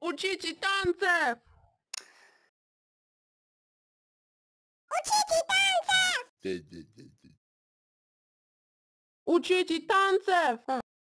Uczyci tance! Uczyci tance! Uczyci tance!